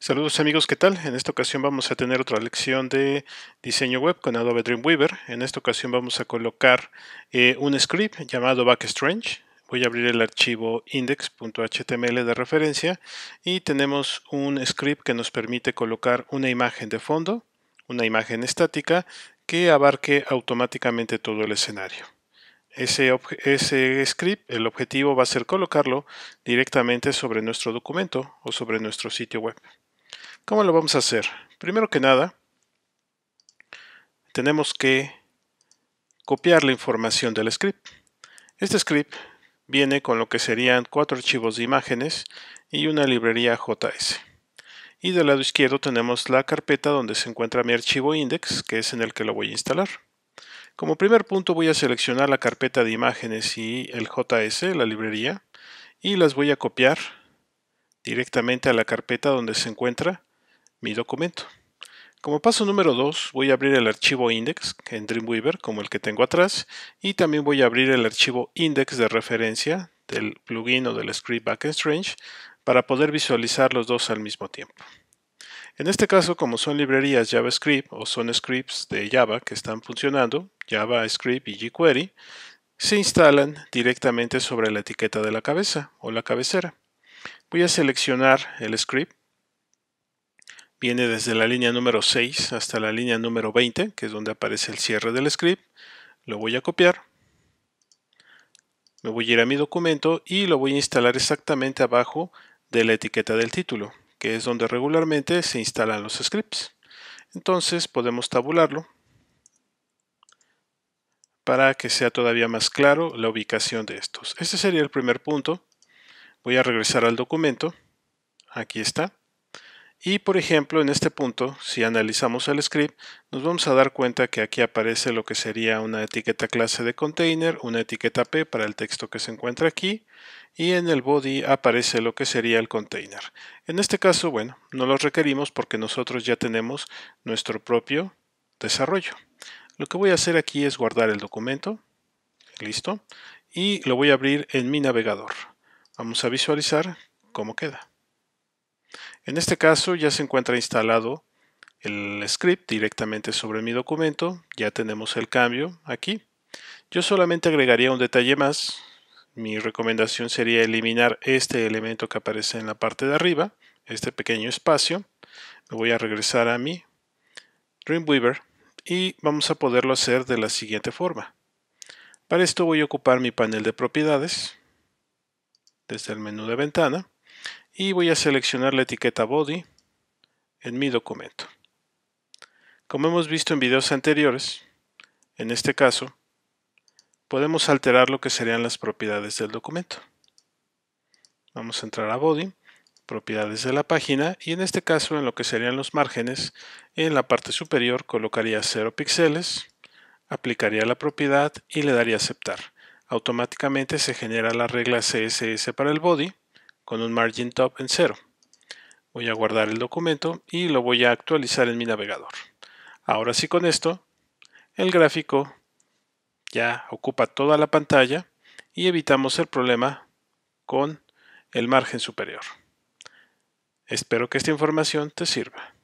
Saludos amigos, ¿qué tal? En esta ocasión vamos a tener otra lección de diseño web con Adobe Dreamweaver. En esta ocasión vamos a colocar eh, un script llamado Backstrange. Voy a abrir el archivo index.html de referencia y tenemos un script que nos permite colocar una imagen de fondo, una imagen estática que abarque automáticamente todo el escenario. Ese, ese, script, el objetivo va a ser colocarlo directamente sobre nuestro documento o sobre nuestro sitio web. ¿Cómo lo vamos a hacer? Primero que nada, tenemos que copiar la información del script. Este script viene con lo que serían cuatro archivos de imágenes y una librería JS. Y del lado izquierdo tenemos la carpeta donde se encuentra mi archivo index, que es en el que lo voy a instalar. Como primer punto voy a seleccionar la carpeta de imágenes y el JS, la librería, y las voy a copiar directamente a la carpeta donde se encuentra mi documento. Como paso número 2 voy a abrir el archivo index en Dreamweaver como el que tengo atrás y también voy a abrir el archivo index de referencia del plugin o del script backend strange para poder visualizar los dos al mismo tiempo. En este caso, como son librerías JavaScript o son scripts de Java que están funcionando, JavaScript y jQuery, se instalan directamente sobre la etiqueta de la cabeza o la cabecera. Voy a seleccionar el script Viene desde la línea número 6 hasta la línea número 20, que es donde aparece el cierre del script. Lo voy a copiar. Me voy a ir a mi documento y lo voy a instalar exactamente abajo de la etiqueta del título, que es donde regularmente se instalan los scripts. Entonces podemos tabularlo para que sea todavía más claro la ubicación de estos. Este sería el primer punto. Voy a regresar al documento. Aquí está. Y por ejemplo, en este punto, si analizamos el script, nos vamos a dar cuenta que aquí aparece lo que sería una etiqueta clase de container, una etiqueta P para el texto que se encuentra aquí, y en el body aparece lo que sería el container. En este caso, bueno, no los requerimos porque nosotros ya tenemos nuestro propio desarrollo. Lo que voy a hacer aquí es guardar el documento, listo, y lo voy a abrir en mi navegador. Vamos a visualizar cómo queda. En este caso ya se encuentra instalado el script directamente sobre mi documento, ya tenemos el cambio aquí. Yo solamente agregaría un detalle más, mi recomendación sería eliminar este elemento que aparece en la parte de arriba, este pequeño espacio. Me voy a regresar a mi Dreamweaver y vamos a poderlo hacer de la siguiente forma. Para esto voy a ocupar mi panel de propiedades desde el menú de ventana y voy a seleccionar la etiqueta body en mi documento. Como hemos visto en videos anteriores, en este caso, podemos alterar lo que serían las propiedades del documento. Vamos a entrar a body, propiedades de la página y en este caso en lo que serían los márgenes, en la parte superior colocaría 0 píxeles, aplicaría la propiedad y le daría aceptar. Automáticamente se genera la regla CSS para el body con un margin top en cero. Voy a guardar el documento y lo voy a actualizar en mi navegador. Ahora sí con esto, el gráfico ya ocupa toda la pantalla y evitamos el problema con el margen superior. Espero que esta información te sirva.